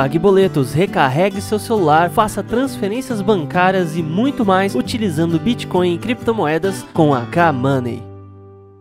pague boletos, recarregue seu celular, faça transferências bancárias e muito mais utilizando Bitcoin e criptomoedas com a K-Money.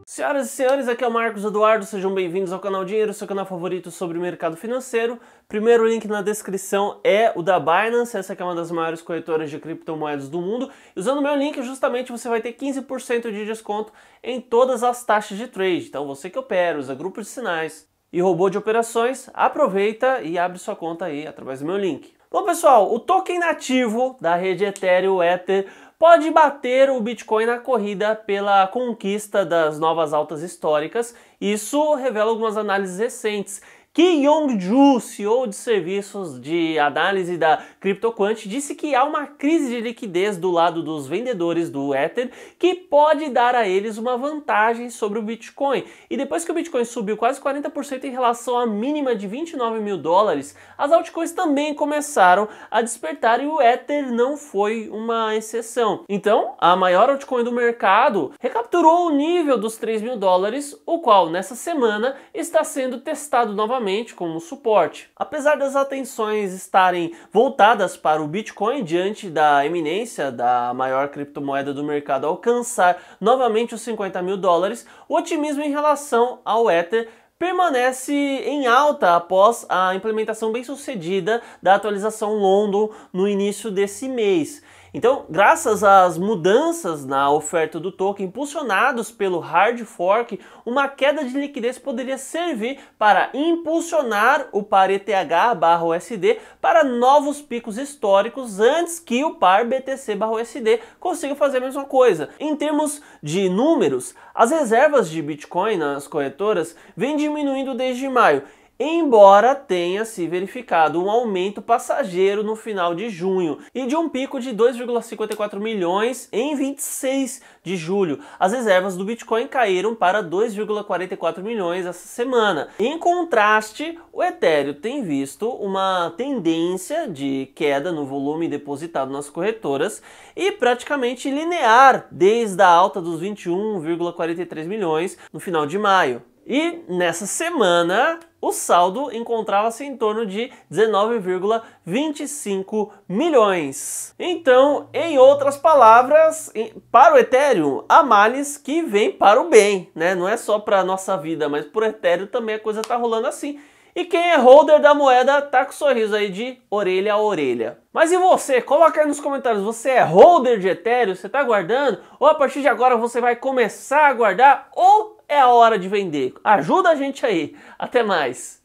Senhoras e senhores, aqui é o Marcos Eduardo, sejam bem-vindos ao canal Dinheiro, seu canal favorito sobre mercado financeiro. Primeiro link na descrição é o da Binance, essa é uma das maiores corretoras de criptomoedas do mundo. Usando o meu link, justamente você vai ter 15% de desconto em todas as taxas de trade. Então você que opera, usa grupos de sinais, e robô de operações, aproveita e abre sua conta aí através do meu link. Bom, pessoal, o token nativo da rede Ethereum Ether pode bater o Bitcoin na corrida pela conquista das novas altas históricas. Isso revela algumas análises recentes. Ki Yong-ju, CEO de serviços de análise da CryptoQuant, disse que há uma crise de liquidez do lado dos vendedores do Ether que pode dar a eles uma vantagem sobre o Bitcoin. E depois que o Bitcoin subiu quase 40% em relação à mínima de 29 mil dólares, as altcoins também começaram a despertar e o Ether não foi uma exceção. Então, a maior altcoin do mercado recapturou o nível dos 3 mil dólares, o qual nessa semana está sendo testado novamente somente como suporte. Apesar das atenções estarem voltadas para o Bitcoin diante da eminência da maior criptomoeda do mercado alcançar novamente os 50 mil dólares, o otimismo em relação ao Ether permanece em alta após a implementação bem sucedida da atualização London no início desse mês. Então, graças às mudanças na oferta do token impulsionados pelo hard fork, uma queda de liquidez poderia servir para impulsionar o par ETH/USD para novos picos históricos antes que o par BTC/USD consiga fazer a mesma coisa. Em termos de números, as reservas de Bitcoin nas corretoras vêm diminuindo desde maio embora tenha se verificado um aumento passageiro no final de junho e de um pico de 2,54 milhões em 26 de julho. As reservas do Bitcoin caíram para 2,44 milhões essa semana. Em contraste, o Ethereum tem visto uma tendência de queda no volume depositado nas corretoras e praticamente linear desde a alta dos 21,43 milhões no final de maio. E nessa semana o saldo encontrava-se em torno de 19,25 milhões. Então, em outras palavras, para o Ethereum, há males que vêm para o bem, né? Não é só para a nossa vida, mas para o Ethereum também a coisa está rolando assim. E quem é holder da moeda tá com um sorriso aí de orelha a orelha. Mas e você? Coloca aí nos comentários, você é holder de Ethereum? Você tá guardando? Ou a partir de agora você vai começar a guardar? Ou é a hora de vender. Ajuda a gente aí. Até mais.